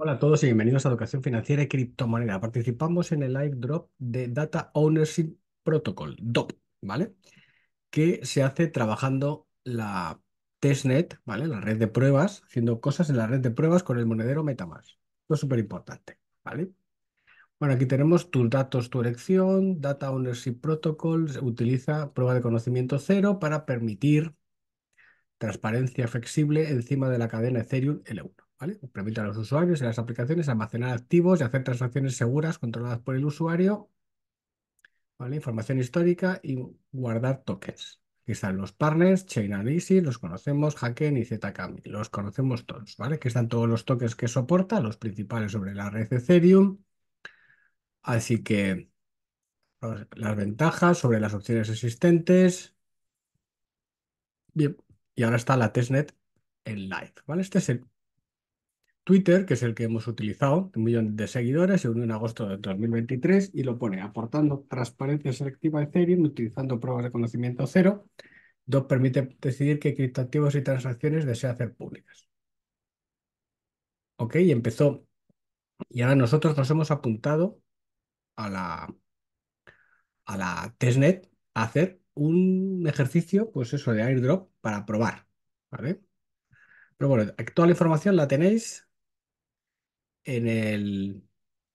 Hola a todos y bienvenidos a Educación Financiera y Criptomoneda. Participamos en el live drop de Data Ownership Protocol, DOP, ¿vale? Que se hace trabajando la testnet, ¿vale? La red de pruebas, haciendo cosas en la red de pruebas con el monedero Metamask. Esto es súper importante, ¿vale? Bueno, aquí tenemos tus datos, tu elección, Data Ownership Protocol, utiliza prueba de conocimiento cero para permitir transparencia flexible encima de la cadena Ethereum L1. Permite a los usuarios y las aplicaciones almacenar activos y hacer transacciones seguras controladas por el usuario, Información histórica y guardar tokens. Aquí están los partners, Chainalysis, los conocemos, Haken y Zkami, los conocemos todos, ¿vale? Que están todos los tokens que soporta, los principales sobre la red Ethereum. Así que las ventajas sobre las opciones existentes. Bien, y ahora está la testnet en live, ¿vale? Este es el Twitter, que es el que hemos utilizado, un millón de seguidores, se unió en agosto de 2023 y lo pone aportando transparencia selectiva a Ethereum utilizando pruebas de conocimiento cero. Dos permite decidir qué criptoactivos y transacciones desea hacer públicas. Ok, y empezó. Y ahora nosotros nos hemos apuntado a la, a la testnet a hacer un ejercicio, pues eso, de airdrop para probar. ¿Vale? Pero bueno, toda la información la tenéis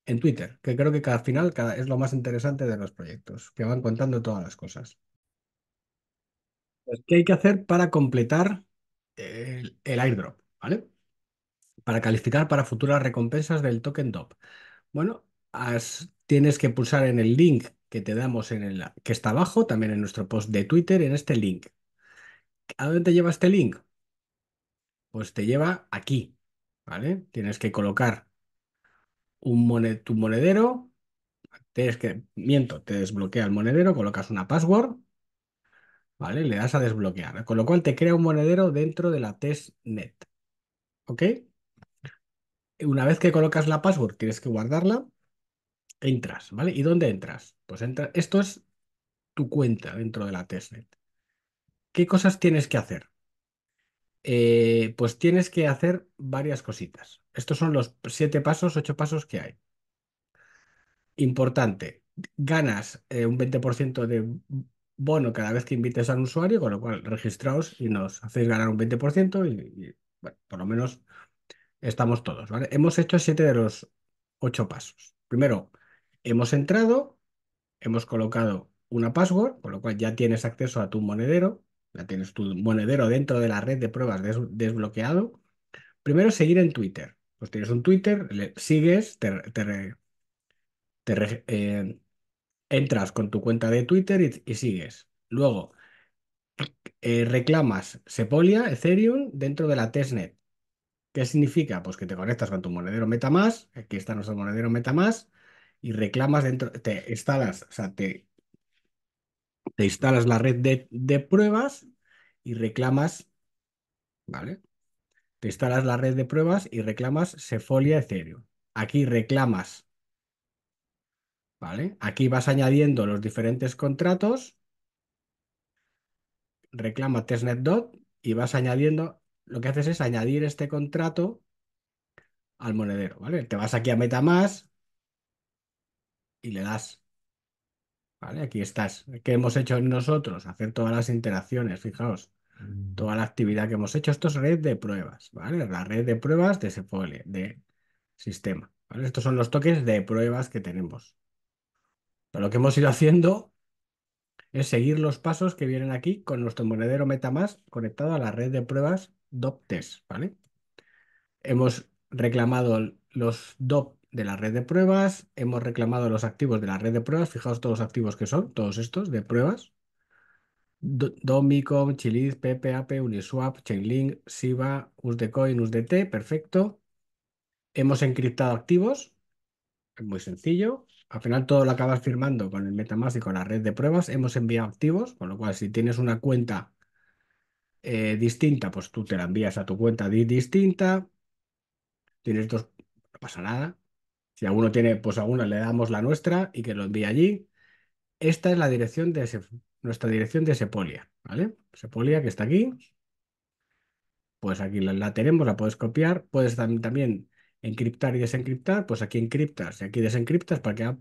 en, Twitter, que creo que cada, final cada, es lo más interesante de los proyectos, que van contando todas las cosas. Pues, ¿Qué hay que hacer para completar el, airdrop? ¿Vale? Para calificar para futuras recompensas del token top Bueno, tienes que pulsar en el link que te damos en el que está abajo, también en nuestro post de Twitter, en este link. ¿A dónde te lleva este link? Pues te lleva aquí, ¿vale? Tienes que colocar un tu monedero, tienes que, miento, te desbloquea el monedero, colocas una password, ¿vale? Le das a desbloquear, con lo cual te crea un monedero dentro de la testnet, ¿ok? Una vez que colocas la password, tienes que guardarla, entras, ¿vale? ¿Y dónde entras? Pues entra, esto es tu cuenta dentro de la testnet. ¿Qué cosas tienes que hacer? Eh, pues tienes que hacer varias cositas. Estos son los siete pasos, ocho pasos que hay. Importante, ganas eh, un 20% de bono cada vez que invites a un usuario, con lo cual registraos y nos hacéis ganar un 20% y, bueno, por lo menos estamos todos, Hemos hecho siete de los ocho pasos. Primero, hemos entrado, hemos colocado una password, con lo cual ya tienes acceso a tu monedero ya tienes tu monedero dentro de la red de pruebas desbloqueado. Primero, seguir en Twitter. Pues tienes un Twitter, le sigues, eh, entras con tu cuenta de Twitter y, sigues. Luego, eh, reclamas Sepolia, Ethereum, dentro de la testnet. ¿Qué significa? Pues que te conectas con tu monedero MetaMask, aquí está nuestro monedero MetaMask, y reclamas dentro, te instalas, o sea, te te instalas la red de, pruebas y reclamas, ¿vale? Te instalas la red de pruebas y reclamas Sefolia Ethereum. Aquí reclamas, ¿vale? Aquí vas añadiendo los diferentes contratos, reclama testnet.dot y vas añadiendo, lo que haces es añadir este contrato al monedero, ¿vale? Te vas aquí a MetaMask y le das Aquí estás. ¿Qué hemos hecho nosotros? Hacer todas las interacciones, fijaos, mm. toda la actividad que hemos hecho. Esto es red de pruebas, ¿vale? La red de pruebas de SQL, de sistema. Estos son los toques de pruebas que tenemos. lo que hemos ido haciendo es seguir los pasos que vienen aquí con nuestro monedero MetaMask conectado a la red de pruebas DOP test, ¿vale? Hemos reclamado los DOP de la red de pruebas, hemos reclamado los activos de la red de pruebas, fijaos todos los activos que son, todos estos de pruebas, Domicom, Chiliz, PPAP, Uniswap, Chainlink, Siba, USDcoin, USDT, perfecto. Hemos encriptado activos, es muy sencillo. Al final todo lo acabas firmando con el Metamask y con la red de pruebas. Hemos enviado activos, con lo cual si tienes una cuenta eh, distinta, pues tú te la envías a tu cuenta distinta. Tienes dos, no pasa nada. Si alguno tiene, pues a una le damos la nuestra y que lo envíe allí. Esta es la dirección de nuestra dirección de Sepolia, ¿vale? Sepolia que está aquí. Pues aquí la, tenemos, la puedes copiar. Puedes también encriptar y desencriptar. Pues aquí encriptas y aquí desencriptas para que...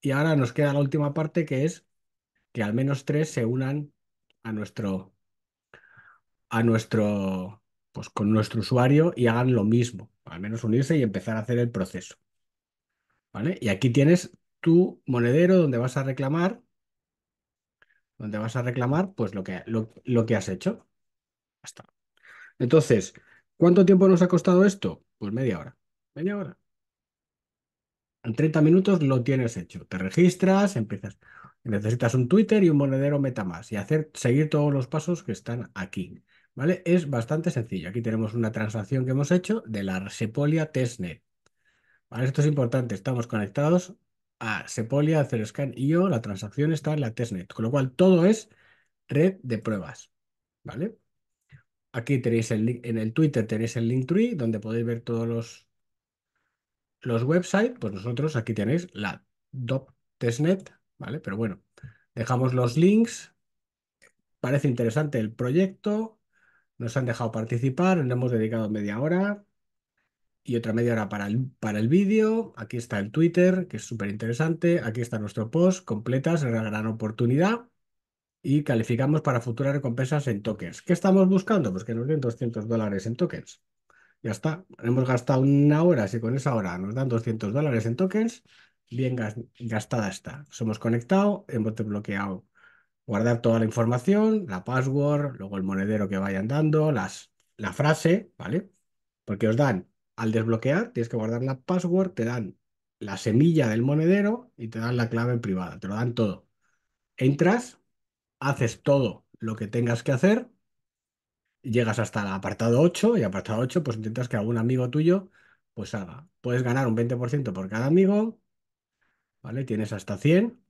Y ahora nos queda la última parte que es que al menos tres se unan a nuestro... a nuestro... pues con nuestro usuario y hagan lo mismo. Al menos unirse y empezar a hacer el proceso. ¿vale? Y aquí tienes tu monedero donde vas a reclamar, donde vas a reclamar pues lo que, lo, que has hecho. está Entonces, ¿cuánto tiempo nos ha costado esto? Pues media hora. Media hora. En 30 minutos lo tienes hecho. Te registras, empiezas. Necesitas un Twitter y un monedero MetaMask y hacer, seguir todos los pasos que están aquí. ¿Vale? Es bastante sencillo. Aquí tenemos una transacción que hemos hecho de la Sepolia Testnet esto es importante, estamos conectados a Sepolia, a y yo, la transacción está en la testnet, con lo cual todo es red de pruebas, ¿vale? Aquí tenéis el link, en el Twitter tenéis el Linktree, donde podéis ver todos los, los websites, pues nosotros aquí tenéis la DOP testnet, ¿vale? Pero bueno, dejamos los links, parece interesante el proyecto, nos han dejado participar, nos hemos dedicado media hora, y otra media hora para el, para el vídeo. Aquí está el Twitter, que es súper interesante. Aquí está nuestro post, completas, es una gran oportunidad. Y calificamos para futuras recompensas en tokens. ¿Qué estamos buscando? Pues que nos den 200 dólares en tokens. Ya está, hemos gastado una hora, si con esa hora nos dan 200 dólares en tokens, bien gastada está. Somos conectado, hemos desbloqueado guardar toda la información, la password, luego el monedero que vayan dando, las, la frase, ¿vale? Porque os dan al desbloquear tienes que guardar la password, te dan la semilla del monedero y te dan la clave privada, te lo dan todo. Entras, haces todo lo que tengas que hacer, llegas hasta el apartado 8 y apartado 8 pues intentas que algún amigo tuyo pues haga. Puedes ganar un 20% por cada amigo, ¿vale? Tienes hasta 100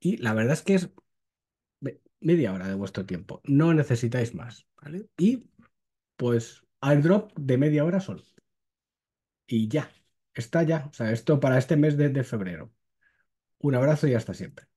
y la verdad es que es media hora de vuestro tiempo, no necesitáis más, ¿vale? Y pues airdrop de media hora solo. Y ya, está ya. O sea, esto para este mes de, de febrero. Un abrazo y hasta siempre.